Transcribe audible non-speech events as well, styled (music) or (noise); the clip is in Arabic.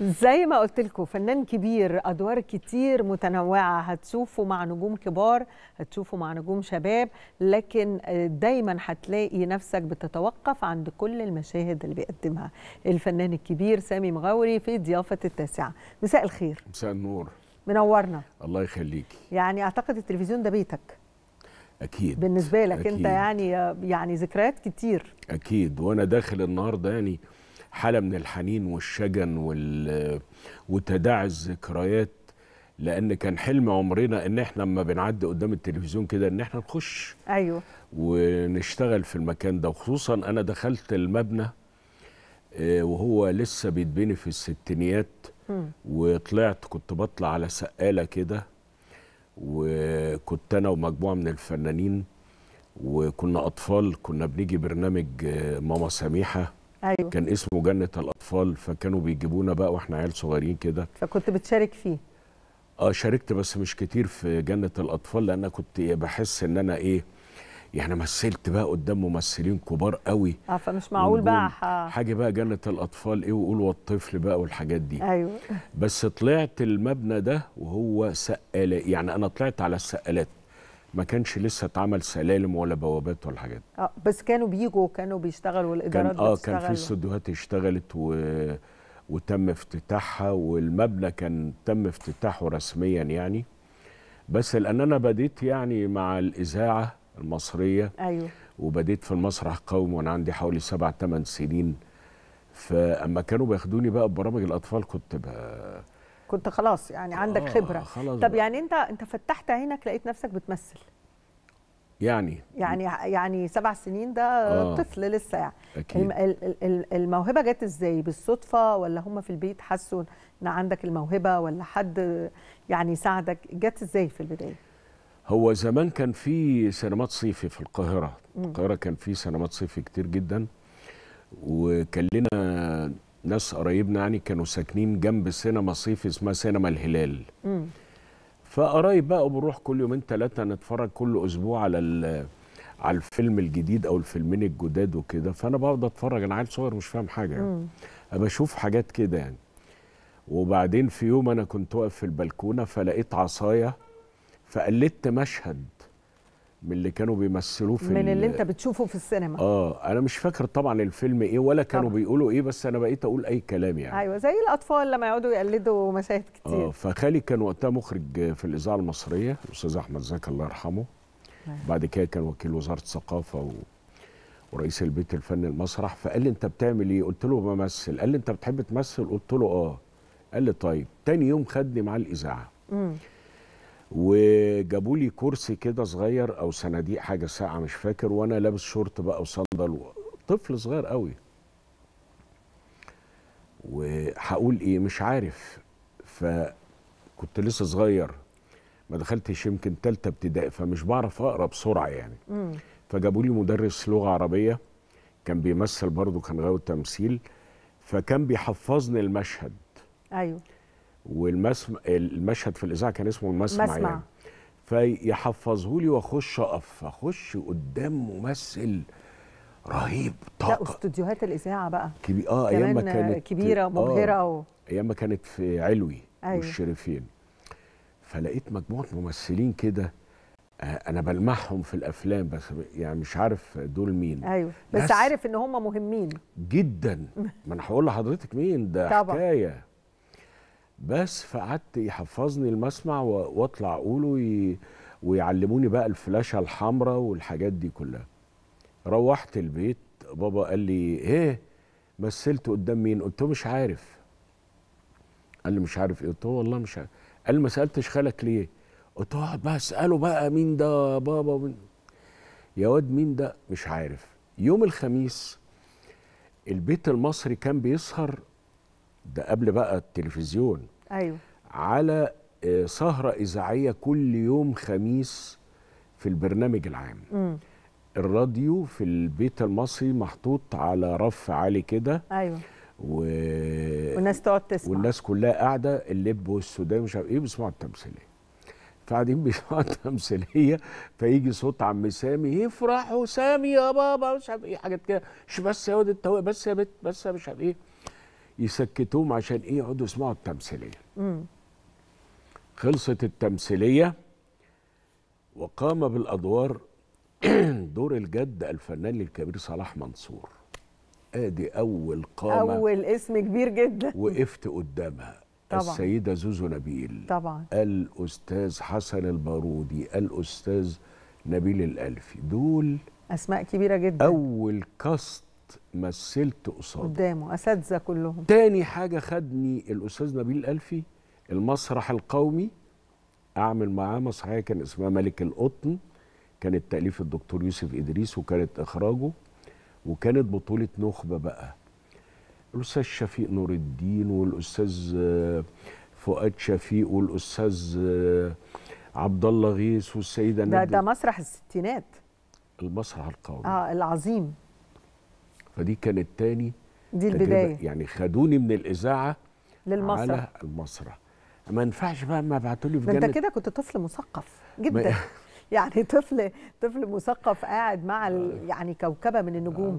زي ما قلت لكم فنان كبير ادوار كتير متنوعه هتشوفوا مع نجوم كبار هتشوفوا مع نجوم شباب لكن دايما هتلاقي نفسك بتتوقف عند كل المشاهد اللي بيقدمها الفنان الكبير سامي مغاوري في ضيافه التاسعه مساء الخير مساء النور منورنا الله يخليكي يعني اعتقد التلفزيون ده بيتك اكيد بالنسبه لك أكيد. انت يعني يعني ذكريات كتير اكيد وانا داخل النهارده يعني حاله من الحنين والشجن وال... وتداعي الذكريات لان كان حلم عمرنا ان احنا لما بنعدي قدام التلفزيون كده ان احنا نخش ايوه ونشتغل في المكان ده وخصوصا انا دخلت المبنى آه، وهو لسه بيتبني في الستينيات وطلعت كنت بطلع على سقاله كده وكنت انا ومجموعه من الفنانين وكنا اطفال كنا بنيجي برنامج آه، ماما سميحه أيوة. كان اسمه جنه الاطفال فكانوا بيجيبونا بقى واحنا عيال صغيرين كده فكنت بتشارك فيه اه شاركت بس مش كتير في جنه الاطفال لان انا كنت بحس ان انا ايه يعني مثلت بقى قدام ممثلين كبار قوي اه فمش معقول بقى حاجه بقى جنه الاطفال ايه وقول والطفل بقى والحاجات دي ايوه بس طلعت المبنى ده وهو سقاله يعني انا طلعت على السقالات ما كانش لسه اتعمل سلالم ولا بوابات ولا حاجات اه بس كانوا بيجوا كانوا بيشتغلوا الادارات كان اه كان في استديوهات اشتغلت و... وتم افتتاحها والمبنى كان تم افتتاحه رسميا يعني بس لان انا بديت يعني مع الاذاعه المصريه ايوه وبديت في المسرح القومي وانا عندي حوالي سبع ثمان سنين فاما كانوا بياخدوني بقى ببرامج الاطفال كنت بقى كنت خلاص يعني عندك آه، خبره خلاص طب يعني انت انت فتحت عينك لقيت نفسك بتمثل يعني يعني يعني سبع سنين ده آه. طفل لسه يعني أكيد. الموهبه جت ازاي بالصدفه ولا هم في البيت حسوا ان عندك الموهبه ولا حد يعني ساعدك جت ازاي في البدايه هو زمان كان في سينمات صيفي في القاهره القاهره كان في سينمات صيفي كتير جدا وكان لنا ناس قرايبنا يعني كانوا ساكنين جنب سينما صيفي اسمها سينما الهلال فقرايب بقى بنروح كل يومين ثلاثه نتفرج كل اسبوع على على الفيلم الجديد او الفيلمين الجداد وكده فانا بقعد اتفرج انا عيل صغير مش فاهم حاجه يعني بشوف حاجات كده يعني وبعدين في يوم انا كنت واقف في البلكونه فلقيت عصايه فقلدت مشهد من اللي كانوا بيمثلوه في من اللي انت بتشوفه في السينما اه انا مش فاكر طبعا الفيلم ايه ولا كانوا طبعا. بيقولوا ايه بس انا بقيت اقول اي كلام يعني ايوه زي الاطفال لما يقعدوا يقلدوا مشاهد آه، كتير اه فخالي كان وقتها مخرج في الاذاعه المصريه الاستاذ احمد زكي الله يرحمه نعم. بعد كده كان وكيل وزاره الثقافه و... ورئيس البيت الفني المسرح فقال لي انت بتعمل ايه قلت له بمثل قال لي انت بتحب تمثل قلت له اه قال لي طيب تاني يوم خدني معاه الاذاعه امم و جابوا لي كرسي كده صغير او صناديق حاجه ساعه مش فاكر وانا لابس شورت بقى وصندل طفل صغير قوي وهقول ايه مش عارف فكنت لسه صغير ما دخلتش يمكن ثالثه ابتدائي فمش بعرف اقرا بسرعه يعني فجابوا لي مدرس لغه عربيه كان بيمثل برضه كان غاوي تمثيل فكان بيحفظني المشهد ايوه والمشهد في الاذاعه كان اسمه المسمع, مسمع. يعني فيحفظه لي واخش اقف اخش قدام ممثل رهيب طاقه لا استوديوهات الاذاعه بقى كبي... اه ايام ما كانت كبيره مبهره آه ايام ما كانت في علوي أيوه. والشريفين فلقيت مجموعه ممثلين كده آه، انا بلمحهم في الافلام بس يعني مش عارف دول مين ايوه بس, بس عارف ان هم مهمين جدا ما انا هقول لحضرتك مين ده طبعا. حكايه بس فقعدت يحفظني المسمع واطلع اقوله ويعلموني بقى الفلاشه الحمراء والحاجات دي كلها روحت البيت بابا قال لي ايه مثلت قدام مين قلت له مش عارف قال لي مش عارف ايه قلت له والله مش عارف قال لي ما سالتش خالك ليه قلت له اقعد بقى اساله بقى مين ده بابا ومين يا واد مين ده مش عارف يوم الخميس البيت المصري كان بيسهر ده قبل بقى التلفزيون ايوه على آه، سهره اذاعيه كل يوم خميس في البرنامج العام م. الراديو في البيت المصري محطوط على رف عالي كده ايوه و... والناس تقعد تسمع والناس كلها قاعده اللب والسودان ومش عارف ايه بيسمعوا التمثيليه فقاعدين (laughs) بيسمعوا التمثيليه فيجي صوت عم سامي يفرحوا سامي يا بابا مش عارف ايه حاجات كده مش بس يا واد التوقيع بس يا بت بس يا مش عارف ايه يسكتوهم عشان ايه يقعدوا يسمعوا التمثيليه مم. خلصت التمثيليه وقام بالادوار (clears throat) دور الجد الفنان الكبير صلاح منصور ادي اول قامه اول اسم كبير جدا وقفت قدامها طبعا. السيده زوزو نبيل طبعا الاستاذ حسن البارودي الاستاذ نبيل الالفي دول اسماء كبيره جدا اول كاست مثلت قصاده قدامه اساتذه كلهم تاني حاجه خدني الاستاذ نبيل الالفي المسرح القومي اعمل معاه مسرحيه كان اسمها ملك القطن كانت تاليف الدكتور يوسف ادريس وكانت اخراجه وكانت بطوله نخبه بقى الاستاذ شفيق نور الدين والاستاذ آه، فؤاد شفيق والاستاذ آه، عبد الله غيث والسيده ده ده مسرح الستينات المسرح القومي اه العظيم فدي كانت تاني دي البدايه يعني خدوني من الاذاعه للمسرح على المسرح ما ينفعش بقى ما بعتولي في جنة انت كده كنت طفل مثقف جدا (laughs) يعني طفل طفل مثقف قاعد مع آه. يعني كوكبه من النجوم